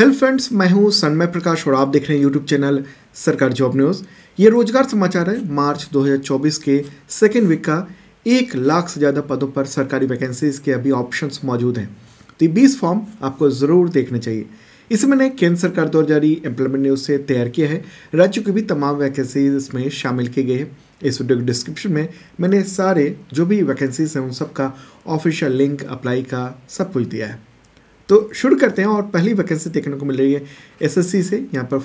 hello friends मैं हूं सन्मय प्रकाश और आप देख रहे हैं यूट्यूब चैनल सरकार जॉब न्यूज़ ये रोजगार समाचार है मार्च 2024 के सेकेंड वीक का एक लाख से ज़्यादा पदों पर सरकारी वैकेंसीज के अभी ऑप्शंस मौजूद हैं तो ये बीस फॉर्म आपको ज़रूर देखने चाहिए इसे मैंने केंद्र सरकार द्वारा जारी एम्प्लॉयमेंट न्यूज़ से तैयार किया है राज्यों की भी तमाम वैकेंसीज इसमें शामिल किए गए हैं इस वीडियो के डिस्क्रिप्शन में मैंने सारे जो भी वैकेंसीज हैं उन सबका ऑफिशियल लिंक अप्लाई का सब कुछ दिया है तो शुरू करते हैं और पहली वैकेंसी देखने को मिल रही है एसएससी से यहाँ पर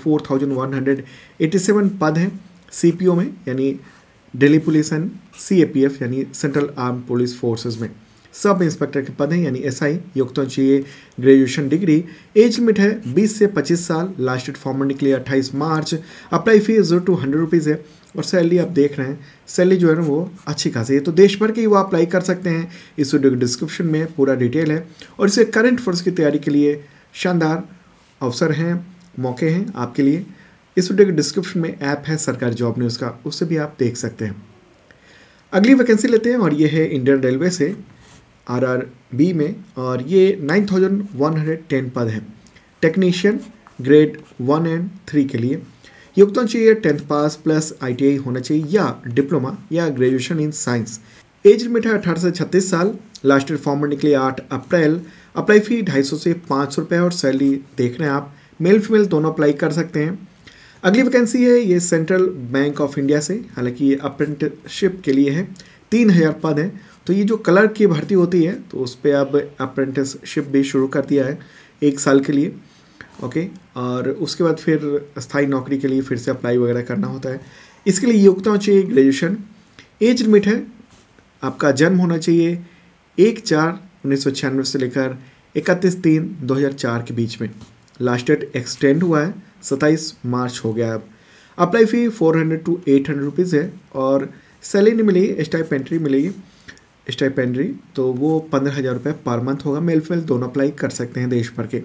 4187 पद हैं सीपीओ में यानी दिल्ली पुलिस एंड सीएपीएफ यानी सेंट्रल आर्म पुलिस फोर्सेज में सब इंस्पेक्टर के पद हैं यानी एस युक्त होना चाहिए ग्रेजुएशन डिग्री एज लिमिट है 20 से 25 साल लास्ट डेट फॉर्मेट निकली 28 March apply fees zero to hundred rupees है और सैलरी आप देख रहे हैं सैलरी जो है ना वो अच्छी खासी है तो देश भर के युवा अप्लाई कर सकते हैं इस वीडियो के डिस्क्रिप्शन में पूरा डिटेल है और इसे करंट फोर्स की तैयारी के लिए शानदार अवसर हैं मौके हैं आपके लिए इस वीडियो के डिस्क्रिप्शन में ऐप है सरकारी जॉब न्यूज़ का उससे भी आप देख सकते हैं अगली वैकेंसी लेते हैं और ये है इंडियन रेलवे से आरआरबी में और ये 9110 पद हैं technician grade one and three के लिए योगदान चाहिए टेंथ पास प्लस आईटीआई होना चाहिए या डिप्लोमा या graduation in science age limit है अठारह से छत्तीस साल लास्ट ईयर फॉर्म भरने के लिए आठ अप्रैल अप्लाई फी ढाई सौ से पाँच सौ रुपये और सैलरी देख रहे हैं आप मेल फीमेल दोनों अप्लाई कर सकते हैं अगली वैकेंसी है ये सेंट्रल बैंक ऑफ इंडिया से हालांकि ये अप्रेंटिसशिप के लिए है तीन हज़ार पद हैं तो ये जो क्लर्क की भर्ती होती है तो उस पर अब अप्रेंटिसशिप भी शुरू कर दिया है एक साल के लिए ओके और उसके बाद फिर स्थायी नौकरी के लिए फिर से अप्लाई वगैरह करना होता है इसके लिए योग्यता होनी चाहिए ग्रेजुएशन एज लिमिट है आपका जन्म होना चाहिए एक चार उन्नीस से लेकर इकतीस तीन दो के बीच में लास्ट डेट एक्सटेंड हुआ है सत्ताईस मार्च हो गया अब apply fee four hundred to eight hundred rupees है और सैलरी नहीं मिलेगी एंट्री मिलेगी स्टाइपेंड्री तो वो पंद्रह हज़ार रुपये पर मंथ होगा मेल फेल दोनों अप्लाई कर सकते हैं देश भर के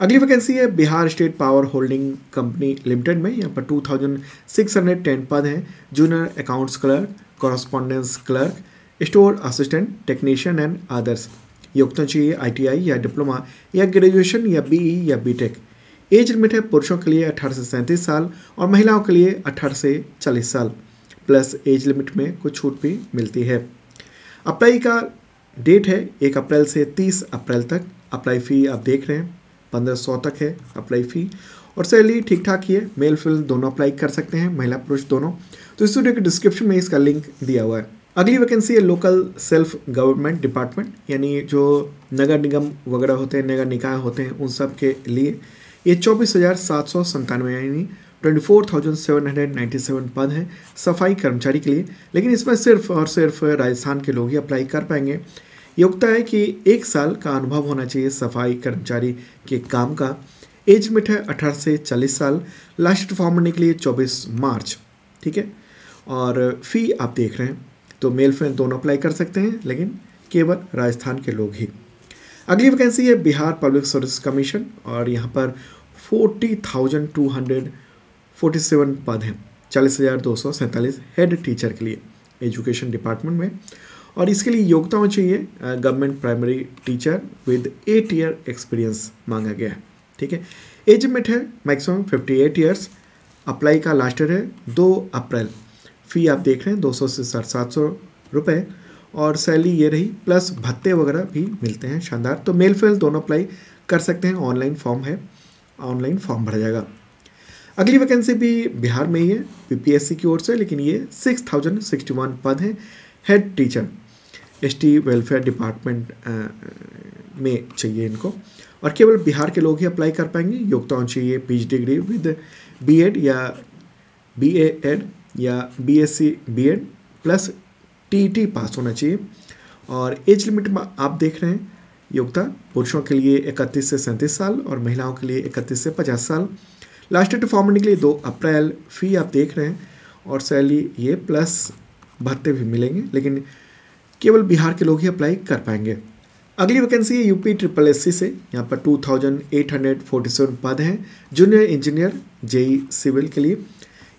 अगली वैकेंसी है Bihar state power holding company limited में यहाँ पर two thousand six hundred ten पद हैं junior accounts clerk correspondence clerk store assistant technician and others योगदान चाहिए आईटीआई या डिप्लोमा या ग्रेजुएशन या बीई e या बीटेक एज लिमिट है पुरुषों के लिए अठारह से सैंतीस साल और महिलाओं के लिए अठारह से चालीस साल प्लस एज लिमिट में कुछ छूट भी मिलती है अप्लाई का डेट है एक अप्रैल से तीस अप्रैल तक अप्लाई फ़ी आप देख रहे हैं पंद्रह सौ तक है अप्लाई फ़ी और सैलरी ठीक ठाक ही है मेल फिल दोनों अप्लाई कर सकते हैं महिला पुरुष दोनों तो इस वीडियो के डिस्क्रिप्शन में इसका लिंक दिया हुआ है अगली वैकेंसी है लोकल सेल्फ गवर्नमेंट डिपार्टमेंट यानी जो नगर निगम वगैरह होते हैं नगर निकाय होते हैं उन सब के लिए ये चौबीस हज़ार सात सौ संतानवे यानी 24,797 पद हैं सफाई कर्मचारी के लिए लेकिन इसमें सिर्फ और सिर्फ राजस्थान के लोग ही अप्लाई कर पाएंगे योग्यता है कि एक साल का अनुभव होना चाहिए सफाई कर्मचारी के काम का एज मिट है अठारह से चालीस साल लास्ट फॉर्म भरने के लिए चौबीस मार्च ठीक है और फी आप देख रहे हैं तो मेल फेल दोनों अप्लाई कर सकते हैं लेकिन केवल राजस्थान के लोग ही अगली वैकेंसी है बिहार पब्लिक सर्विस कमीशन और यहाँ पर forty thousand two hundred forty seven पद हैं चालीस हज़ार दो सौ सैंतालीस हेड टीचर के लिए एजुकेशन डिपार्टमेंट में और इसके लिए योग्यता होनी चाहिए government primary teacher with eight year experience मांगा गया है ठीक है एज लिमिट है maximum fifty eight years apply का लास्ट डेट है दो अप्रैल फ़ी आप देख रहे हैं दो सौ से सात सौ रुपये और सैलरी ये रही प्लस भत्ते वगैरह भी मिलते हैं शानदार तो मेल फेल दोनों अप्लाई कर सकते हैं ऑनलाइन फॉर्म है ऑनलाइन फॉर्म भरा जाएगा अगली वैकेंसी भी बिहार में ही है पीपीएससी की ओर से लेकिन ये सिक्स थाउजेंड सिक्सटी वन पद हैं head teacher ST welfare department में चाहिए इनको और केवल बिहार के लोग ही अप्लाई कर पाएंगे योग्यता चाहिए पी डिग्री विद बीएड या बी एड या B S C B Ed plus T T pass होना चाहिए और एज लिमिट में आप देख रहे हैं योग्यता पुरुषों के लिए इकतीस से सैंतीस साल और महिलाओं के लिए इकतीस से पचास साल लास्ट डेट टू फॉर्म निकली दो अप्रैल फी आप देख रहे हैं और सैलरी ये प्लस भत्ते भी मिलेंगे लेकिन केवल बिहार के लोग ही अप्लाई कर पाएंगे अगली वैकेंसी है यूपी ट्रिपल एस से यहाँ पर 2847 पद हैं जूनियर इंजीनियर जेई सिविल के लिए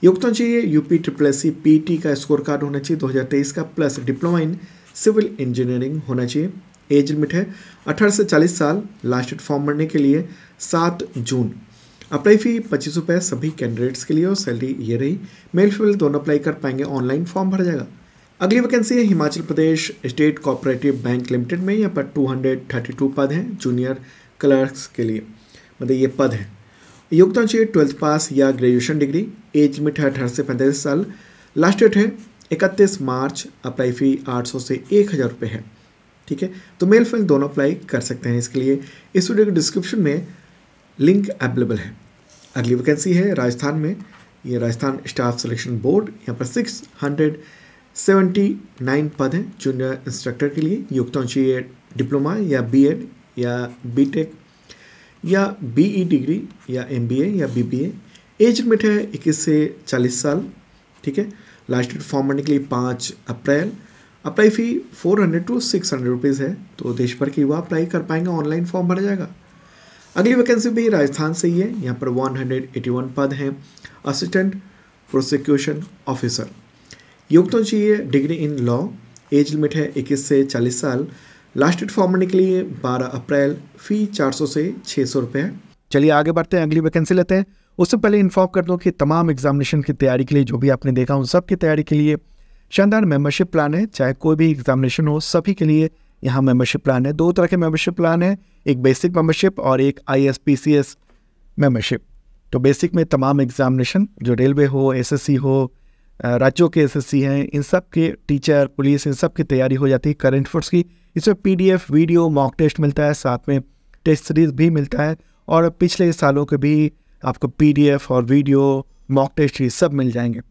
योग्यता चाहिए यूपी ट्रिपल एस पीटी का स्कोर कार्ड होना चाहिए 2023 का plus diploma in civil engineering होना चाहिए एज लिमिट है अठारह से चालीस साल लास्ट डेट फॉर्म भरने के लिए सात जून अप्लाई फ़ी पच्चीस रुपये सभी कैंडिडेट्स के लिए और सैलरी ये रही मेल फीमेल दोनों अप्लाई कर पाएंगे ऑनलाइन फॉर्म भर जाएगा अगली वैकेंसी है Himachal Pradesh state cooperative bank limited में यहाँ पर 232 पद हैं जूनियर क्लर्क्स के लिए मतलब ये पद हैं योगदान चाहिए ट्वेल्थ पास या ग्रेजुएशन डिग्री एज लिमिट है अठारह से पैंतालीस साल लास्ट डेट है इकतीस मार्च अप्लाई फ़ी आठ सौ से एक हज़ार रुपये है ठीक है तो मेल फेल दोनों अप्लाई कर सकते हैं इसके लिए इस वीडियो के डिस्क्रिप्शन में लिंक अवेलेबल है अगली वैकेंसी है राजस्थान में ये राजस्थान स्टाफ सिलेक्शन बोर्ड यहाँ पर सिक्स हंड्रेड सेवेंटी नाइन पद हैं जूनियर इंस्ट्रक्टर के लिए योग्यता चाहिए डिप्लोमा या बी एड या बी टेक या बी ई डिग्री या एम बी ए या बी ए एज लिमिट है इक्कीस से चालीस साल ठीक है लास्ट डेट फॉर्म भरने के लिए पाँच April apply fee four hundred to six hundred rupees है तो देश भर के युवा अप्लाई कर पाएंगे ऑनलाइन फॉर्म भरा जाएगा अगली वैकेंसी भी राजस्थान से ही है यहाँ पर 181 पद हैं असिस्टेंट प्रोसिक्यूशन ऑफिसर योग्यता चाहिए degree in law age limit है 21 से 40 साल लास्ट डेट फॉर्म निकली के लिए 12 अप्रैल फी 400 से 600 रुपये है चलिए आगे बढ़ते हैं अगली वैकेंसी लेते हैं उससे पहले इन्फॉर्म कर दो कि तमाम एग्जामिनेशन की तैयारी के लिए जो भी आपने देखा उन सब की तैयारी के लिए शानदार मेंबरशिप प्लान है चाहे कोई भी एग्जामिनेशन हो सभी के लिए यहाँ मेंबरशिप प्लान है दो तरह के मेंबरशिप प्लान है एक बेसिक मेंबरशिप और एक I S P C S membership तो बेसिक में तमाम एग्जामिनेशन जो रेलवे हो एस एस सी हो राज्यों के एस एस सी हैं इन सब के टीचर पुलिस इन सब की तैयारी हो जाती है करेंट अफेयर्स की इसमें P D F video mock test मिलता है साथ में टेस्ट सीरीज भी मिलता है और पिछले सालों के भी आपको पी डी एफ और वीडियो मॉक टेस्ट ये सब मिल जाएंगे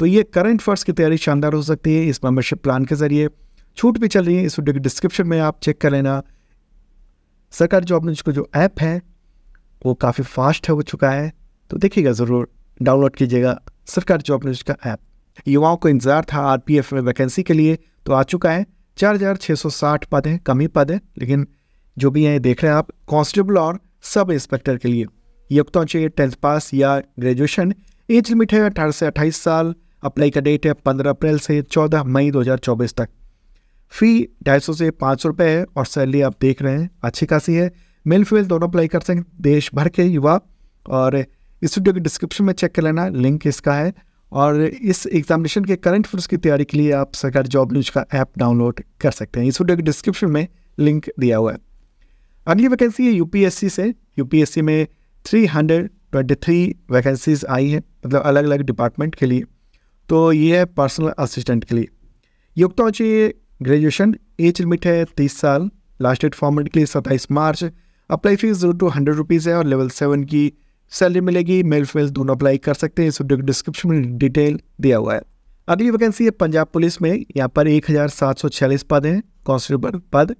तो ये करंट अफेयर्स की तैयारी शानदार हो सकती है इस मेम्बरशिप प्लान के ज़रिए छूट भी चल रही है इस वीडियो के डिस्क्रिप्शन में आप चेक कर लेना सरकारी जॉब नोटिस का जो ऐप है वो काफ़ी फास्ट है हो चुका है तो देखिएगा ज़रूर डाउनलोड कीजिएगा सरकारी जॉब नोटिस का ऐप युवाओं को इंतज़ार था आरपीएफ में वैकेंसी के लिए तो आ चुका है चार हज़ार छः सौ साठ पद हैं कम ही पद हैं लेकिन जो भी हैं देख रहे हैं आप कांस्टेबल और सब इंस्पेक्टर के लिए योग्यता चाहिए टेंथ पास या ग्रेजुएशन एज लिमिट है अठारह से अट्ठाईस साल अप्लाई का डेट है पंद्रह अप्रैल से चौदह मई दो तक फ़ी ढाई सौ से पाँच सौ रुपये है और सैलरी आप देख रहे हैं अच्छी खासी है मेल फीमेल दोनों अप्लाई कर सकें देश भर के युवा और इस वीडियो के डिस्क्रिप्शन में चेक कर लेना लिंक इसका है और इस एग्जामिनेशन के करंट फोर्स की तैयारी के लिए आप सरकारी जॉब न्यूज का ऐप डाउनलोड कर सकते हैं इस वीडियो के डिस्क्रिप्शन में लिंक दिया हुआ है अगली वैकेंसी है यूपीएससी से यूपीएससी में 323 वैकेंसीज आई हैं मतलब अलग अलग डिपार्टमेंट के लिए तो ये है पर्सनल असिस्टेंट के लिए युक्तौची ग्रेजुएशन एज लिमिट है तीस साल लास्ट डेट फॉर्मेट के लिए सत्ताईस March apply fees zero to hundred rupees है और लेवल सेवन की सैलरी मिलेगी मेल फेल दोनों अप्लाई कर सकते हैं इस वीडियो डिस्क्रिप्शन में डिटेल दिया हुआ है अगली वैकेंसी है पंजाब पुलिस में यहाँ पर एक हज़ार सात सौ छियालीस पद हैं कॉन्स्टेबल पद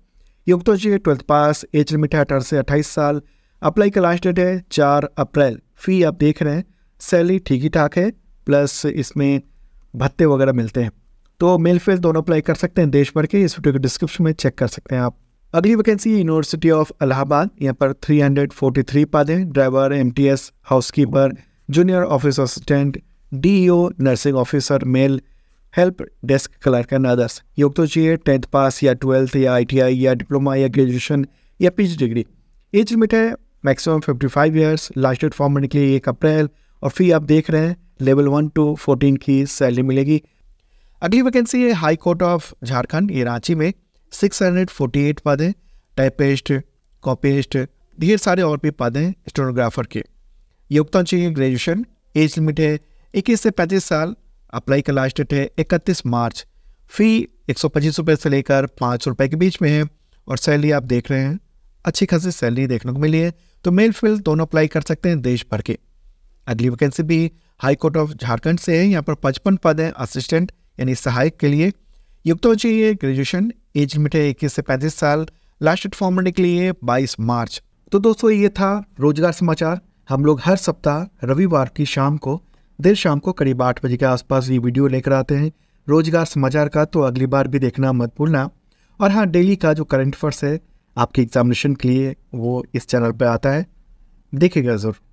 युक्तों चाहिए ट्वेल्थ पास एज लिमिट है अठारह से अट्ठाईस साल अप्लाई का लास्ट डेट है चार अप्रैल फ़ी आप देख रहे हैं सैलरी ठीक ही ठाक है प्लस इसमें भत्ते वगैरह मिलते हैं तो मेल फेल दोनों अप्लाई कर सकते हैं देश भर के इस वीडियो के डिस्क्रिप्शन में चेक कर सकते हैं आप अगली वैकेंसी यूनिवर्सिटी ऑफ अलाहाबाद यहाँ पर 343 पद हैं driver MTS housekeeper junior office assistant DEO nursing officer male help desk clerk and others योग तो चाहिए टेंथ पास या ट्वेल्थ या आईटीआई या डिप्लोमा या ग्रेजुएशन या जी डिग्री एज लिमिट है maximum fifty five years last date form भरने के लिए एक अप्रैल और फी आप देख रहे हैं लेवल वन टू फोर्टीन की सैलरी मिलेगी अगली वैकेंसी है हाई कोर्ट ऑफ झारखंड ये रांची में 648 पद हैं टाइपिस्ट कॉपिस्ट ढेर सारे और भी पद हैं स्टोनोग्राफर के योगदान चाहिए ग्रेजुएशन एज लिमिट है इक्कीस से पैंतीस साल अप्लाई का लास्ट डेट है इकतीस मार्च फ़ी एक सौ पच्चीस रुपये से लेकर पाँच सौ के बीच में है और सैलरी आप देख रहे हैं अच्छी खासी सैलरी देखने को मिली है तो मेल फिल दोनों अप्लाई कर सकते हैं देश भर के अगली वैकेंसी भी हाई कोर्ट ऑफ झारखंड से है यहाँ पर पचपन पद हैं असिस्टेंट यानी सहायक के लिए युक्त हो चाहिए ग्रेजुएशन एज लिमिट है इक्कीस से पैंतीस साल लास्ट डेट फॉर्म भरने के लिए बाईस मार्च तो दोस्तों ये था रोजगार समाचार हम लोग हर सप्ताह रविवार की शाम को देर शाम को करीब आठ बजे के आसपास ये वीडियो लेकर आते हैं रोजगार समाचार का तो अगली बार भी देखना मत भूलना और हाँ डेली का जो करंट अफेयर्स है आपके एग्जामिनेशन के लिए वो इस चैनल पर आता है देखिएगा ज़रूर